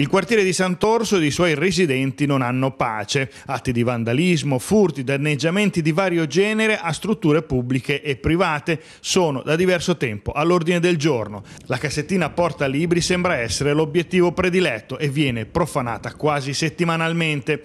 Il quartiere di Sant'Orso ed i suoi residenti non hanno pace. Atti di vandalismo, furti, danneggiamenti di vario genere a strutture pubbliche e private sono da diverso tempo all'ordine del giorno. La cassettina Porta Libri sembra essere l'obiettivo prediletto e viene profanata quasi settimanalmente.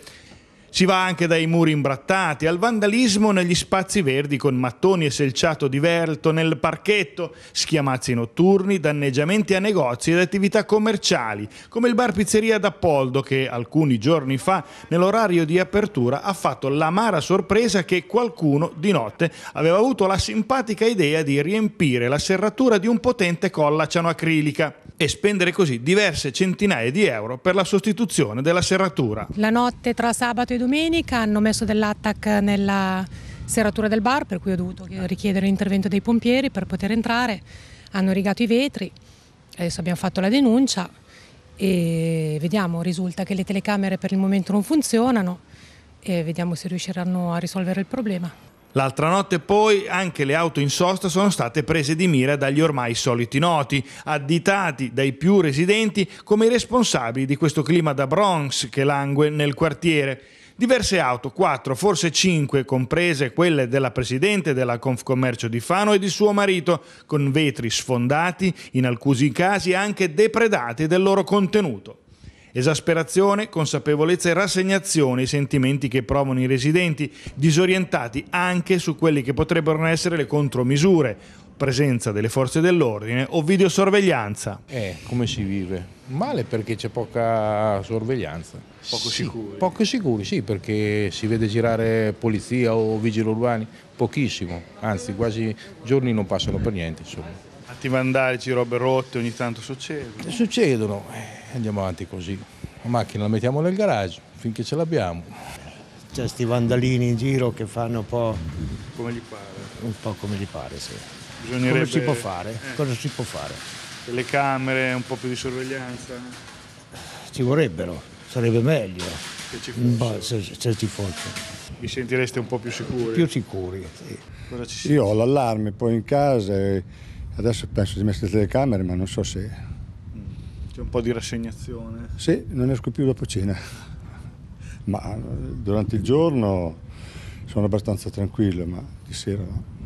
Si va anche dai muri imbrattati al vandalismo negli spazi verdi con mattoni e selciato di verto nel parchetto, schiamazzi notturni, danneggiamenti a negozi ed attività commerciali, come il bar pizzeria d'Appoldo che alcuni giorni fa nell'orario di apertura ha fatto l'amara sorpresa che qualcuno di notte aveva avuto la simpatica idea di riempire la serratura di un potente collacciano acrilica e spendere così diverse centinaia di euro per la sostituzione della serratura. La notte tra sabato e domenica hanno messo dell'attac nella serratura del bar, per cui ho dovuto richiedere l'intervento dei pompieri per poter entrare. Hanno rigato i vetri, adesso abbiamo fatto la denuncia e vediamo, risulta che le telecamere per il momento non funzionano e vediamo se riusciranno a risolvere il problema. L'altra notte poi anche le auto in sosta sono state prese di mira dagli ormai soliti noti, additati dai più residenti come i responsabili di questo clima da Bronx che langue nel quartiere. Diverse auto, 4, forse 5, comprese quelle della presidente della Confcommercio di Fano e di suo marito, con vetri sfondati, in alcuni casi anche depredati del loro contenuto. Esasperazione, consapevolezza e rassegnazione i sentimenti che provano i residenti, disorientati anche su quelli che potrebbero essere le contromisure, presenza delle forze dell'ordine o videosorveglianza. Eh, come si vive? Male perché c'è poca sorveglianza. Poco sì, sicuri. Poco sicuri, sì, perché si vede girare polizia o vigili urbani, pochissimo, anzi quasi giorni non passano per niente, insomma. Atti vandalici, robe rotte ogni tanto succedono. Succedono, eh, andiamo avanti così. La macchina la mettiamo nel garage finché ce l'abbiamo. C'è questi vandalini in giro che fanno un po'... Come gli pare. Un po' come gli pare, sì. Bisognerebbe... Come si può eh. fare? Eh. Cosa si può fare? Le camere, un po' più di sorveglianza? Ci vorrebbero, sarebbe meglio. Boh, se ci fosse. Se, se ci Vi sentireste un po' più sicuri? Più sicuri, sì. Io ho l'allarme poi in casa e adesso penso di mettere le telecamere, ma non so se c'è un po' di rassegnazione. Sì, non esco più dopo cena, ma eh, durante il giorno sono abbastanza tranquillo, ma di sera no.